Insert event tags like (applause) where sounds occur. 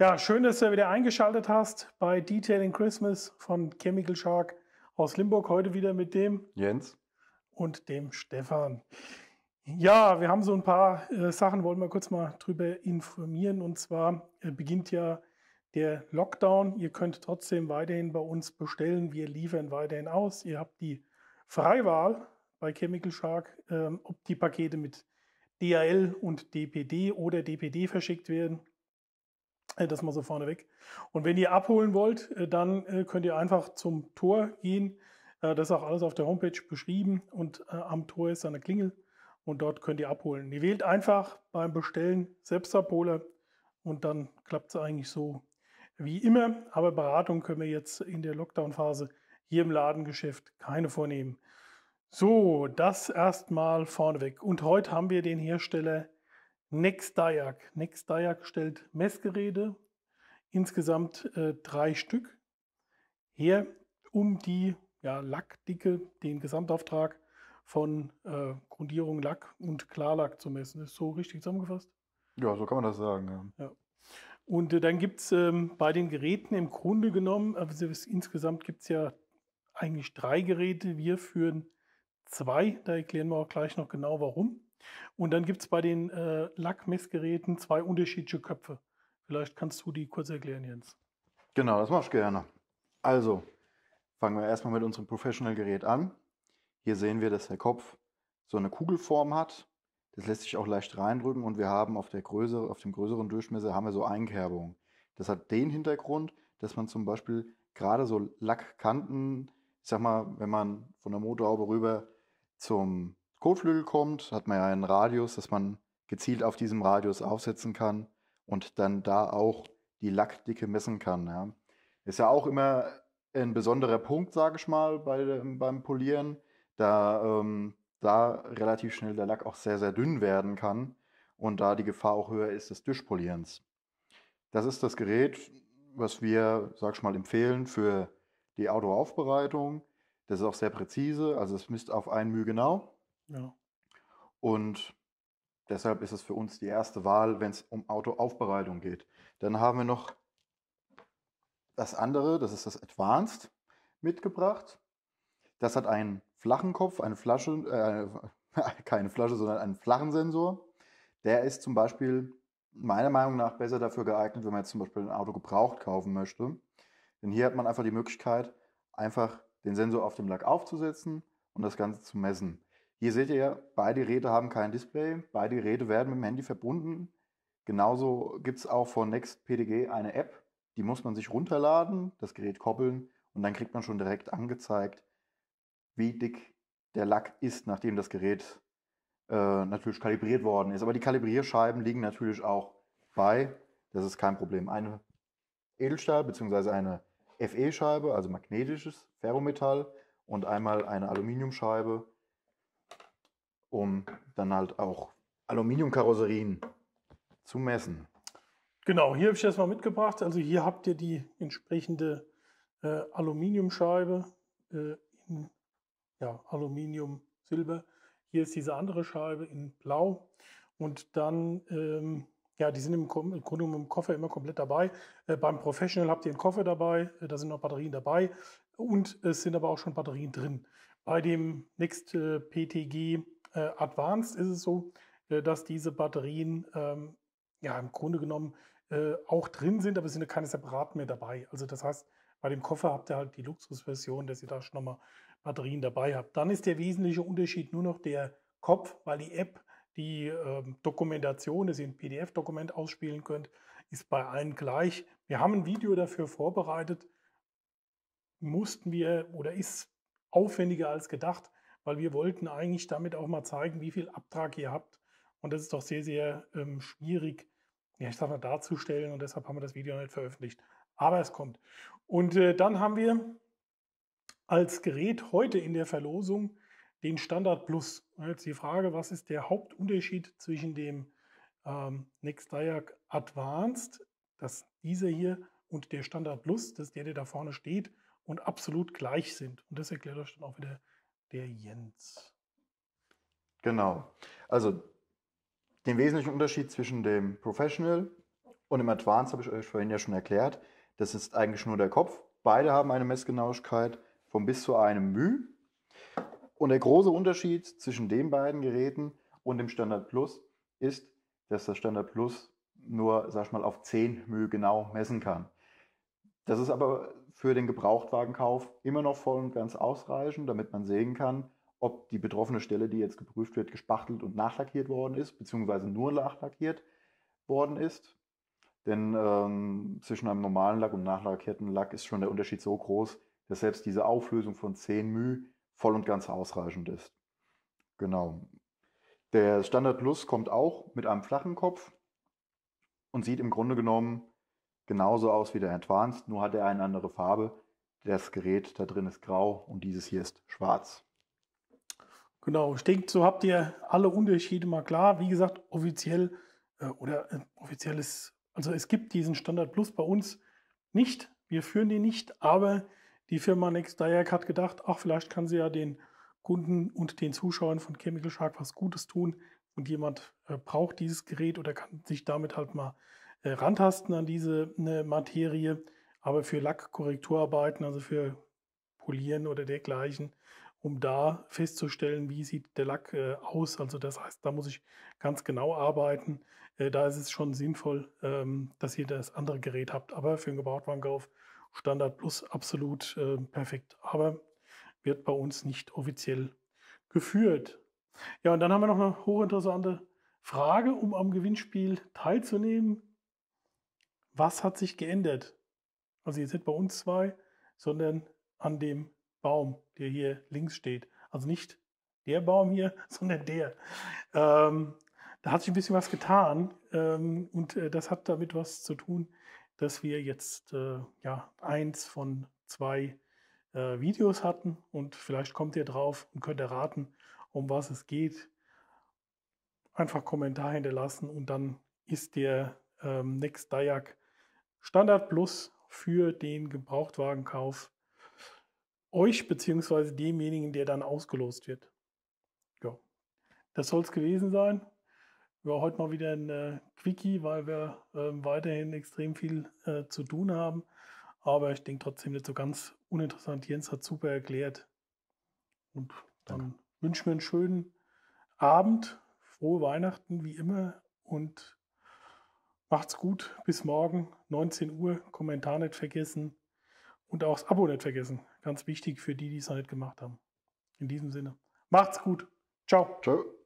Ja, schön, dass du wieder eingeschaltet hast bei Detailing Christmas von Chemical Shark aus Limburg. Heute wieder mit dem Jens und dem Stefan. Ja, wir haben so ein paar äh, Sachen, wollen wir kurz mal drüber informieren. Und zwar äh, beginnt ja der Lockdown. Ihr könnt trotzdem weiterhin bei uns bestellen. Wir liefern weiterhin aus. Ihr habt die Freiwahl bei Chemical Shark, ähm, ob die Pakete mit DAL und DPD oder DPD verschickt werden. Äh, das mal so vorneweg. Und wenn ihr abholen wollt, äh, dann äh, könnt ihr einfach zum Tor gehen. Das ist auch alles auf der Homepage beschrieben und am Tor ist eine Klingel und dort könnt ihr abholen. Ihr wählt einfach beim Bestellen Selbstabholer und dann klappt es eigentlich so wie immer. Aber Beratung können wir jetzt in der Lockdown-Phase hier im Ladengeschäft keine vornehmen. So, das erstmal vorneweg. Und heute haben wir den Hersteller NextDiag. NextDiag stellt Messgeräte, insgesamt äh, drei Stück, her, um die ja, Lackdicke, den Gesamtauftrag von äh, Grundierung, Lack und Klarlack zu messen. Ist so richtig zusammengefasst? Ja, so kann man das sagen. Ja. ja. Und äh, dann gibt es ähm, bei den Geräten im Grunde genommen, äh, also insgesamt gibt es ja eigentlich drei Geräte. Wir führen zwei, da erklären wir auch gleich noch genau warum. Und dann gibt es bei den äh, Lackmessgeräten zwei unterschiedliche Köpfe. Vielleicht kannst du die kurz erklären, Jens. Genau, das mache ich gerne. Also, fangen wir erstmal mit unserem Professional-Gerät an. Hier sehen wir, dass der Kopf so eine Kugelform hat. Das lässt sich auch leicht reindrücken und wir haben auf, der Größe, auf dem größeren Durchmesser haben wir so Einkerbungen. Das hat den Hintergrund, dass man zum Beispiel gerade so Lackkanten, ich sag mal, wenn man von der Motorhaube rüber zum Kotflügel kommt, hat man ja einen Radius, dass man gezielt auf diesem Radius aufsetzen kann und dann da auch die Lackdicke messen kann. Ja. Ist ja auch immer ein besonderer Punkt, sage ich mal, bei, beim Polieren, da, ähm, da relativ schnell der Lack auch sehr, sehr dünn werden kann und da die Gefahr auch höher ist des Durchpolierens. Das ist das Gerät, was wir, sage ich mal, empfehlen für die Autoaufbereitung. Das ist auch sehr präzise, also es misst auf ein Mühe genau ja. Und deshalb ist es für uns die erste Wahl, wenn es um Autoaufbereitung geht. Dann haben wir noch das andere, das ist das Advanced, mitgebracht. Das hat einen flachen Kopf, eine Flasche, äh, (laughs) keine Flasche, sondern einen flachen Sensor. Der ist zum Beispiel meiner Meinung nach besser dafür geeignet, wenn man jetzt zum Beispiel ein Auto gebraucht kaufen möchte. Denn hier hat man einfach die Möglichkeit, einfach den Sensor auf dem Lack aufzusetzen und das Ganze zu messen. Hier seht ihr beide Geräte haben kein Display, beide Geräte werden mit dem Handy verbunden. Genauso gibt es auch von Next PDG eine App, die muss man sich runterladen, das Gerät koppeln und dann kriegt man schon direkt angezeigt, wie dick der Lack ist, nachdem das Gerät äh, natürlich kalibriert worden ist. Aber die Kalibrierscheiben liegen natürlich auch bei, das ist kein Problem. Eine Edelstahl bzw. eine FE-Scheibe, also magnetisches Ferrometall und einmal eine Aluminiumscheibe um dann halt auch Aluminiumkarosserien zu messen. Genau, hier habe ich das mal mitgebracht. Also hier habt ihr die entsprechende äh, Aluminiumscheibe äh, in ja, Aluminium, Silber. Hier ist diese andere Scheibe in Blau. Und dann, ähm, ja, die sind im, im Grunde im Koffer immer komplett dabei. Äh, beim Professional habt ihr einen Koffer dabei, äh, da sind noch Batterien dabei und es sind aber auch schon Batterien drin. Bei dem Next äh, PTG äh, Advanced ist es so, äh, dass diese Batterien ähm, ja im Grunde genommen äh, auch drin sind, aber es sind keine separaten mehr dabei. Also das heißt, bei dem Koffer habt ihr halt die Luxusversion, dass ihr da schon nochmal Batterien dabei habt. Dann ist der wesentliche Unterschied nur noch der Kopf, weil die App die ähm, Dokumentation, dass ihr ein PDF-Dokument ausspielen könnt, ist bei allen gleich. Wir haben ein Video dafür vorbereitet, mussten wir oder ist aufwendiger als gedacht weil wir wollten eigentlich damit auch mal zeigen, wie viel Abtrag ihr habt. Und das ist doch sehr, sehr ähm, schwierig, ja, ich sag mal, darzustellen. Und deshalb haben wir das Video nicht veröffentlicht. Aber es kommt. Und äh, dann haben wir als Gerät heute in der Verlosung den Standard Plus. Jetzt die Frage, was ist der Hauptunterschied zwischen dem ähm, Nextdiag Advanced, das dieser hier, und der Standard Plus, das ist der, der da vorne steht und absolut gleich sind. Und das erklärt euch dann auch wieder der Jens. Genau. Also den wesentlichen Unterschied zwischen dem Professional und dem Advanced habe ich euch vorhin ja schon erklärt. Das ist eigentlich nur der Kopf. Beide haben eine Messgenauigkeit von bis zu einem μ. Und der große Unterschied zwischen den beiden Geräten und dem Standard Plus ist, dass das Standard Plus nur, sag ich mal, auf 10 μ genau messen kann. Das ist aber für den Gebrauchtwagenkauf immer noch voll und ganz ausreichen, damit man sehen kann, ob die betroffene Stelle, die jetzt geprüft wird, gespachtelt und nachlackiert worden ist, beziehungsweise nur nachlackiert worden ist. Denn ähm, zwischen einem normalen Lack und nachlackierten Lack ist schon der Unterschied so groß, dass selbst diese Auflösung von 10 μ voll und ganz ausreichend ist. Genau. Der Standard Plus kommt auch mit einem flachen Kopf und sieht im Grunde genommen genauso aus wie der Advanced, nur hat er eine andere Farbe. Das Gerät da drin ist grau und dieses hier ist schwarz. Genau, ich denke, so habt ihr alle Unterschiede mal klar. Wie gesagt, offiziell äh, oder äh, offiziell ist, also es gibt diesen Standard Plus bei uns nicht. Wir führen den nicht, aber die Firma Next Direct hat gedacht, ach, vielleicht kann sie ja den Kunden und den Zuschauern von Chemical Shark was Gutes tun und jemand äh, braucht dieses Gerät oder kann sich damit halt mal äh, rantasten an diese ne, Materie. Aber für Lackkorrekturarbeiten, also für Polieren oder dergleichen, um da festzustellen, wie sieht der Lack äh, aus. Also das heißt, da muss ich ganz genau arbeiten. Äh, da ist es schon sinnvoll, ähm, dass ihr das andere Gerät habt. Aber für einen Gebrauchtwarenkauf Standard Plus absolut äh, perfekt. Aber wird bei uns nicht offiziell geführt. Ja, und dann haben wir noch eine hochinteressante Frage, um am Gewinnspiel teilzunehmen was hat sich geändert? Also jetzt nicht bei uns zwei, sondern an dem Baum, der hier links steht. Also nicht der Baum hier, (laughs) sondern der. Ähm, da hat sich ein bisschen was getan ähm, und äh, das hat damit was zu tun, dass wir jetzt äh, ja, eins von zwei äh, Videos hatten und vielleicht kommt ihr drauf und könnt erraten, um was es geht. Einfach Kommentar hinterlassen und dann ist der ähm, Next Dayak Standard Plus für den Gebrauchtwagenkauf euch bzw. demjenigen, der dann ausgelost wird. Ja, das soll es gewesen sein. Ja, heute mal wieder ein äh, Quickie, weil wir äh, weiterhin extrem viel äh, zu tun haben. Aber ich denke trotzdem nicht so ganz uninteressant. Jens hat super erklärt. Und dann Danke. wünschen wir einen schönen Abend, frohe Weihnachten wie immer und Macht's gut, bis morgen, 19 Uhr. Kommentar nicht vergessen und auch das Abo nicht vergessen. Ganz wichtig für die, die es noch nicht gemacht haben. In diesem Sinne. Macht's gut. Ciao. Ciao.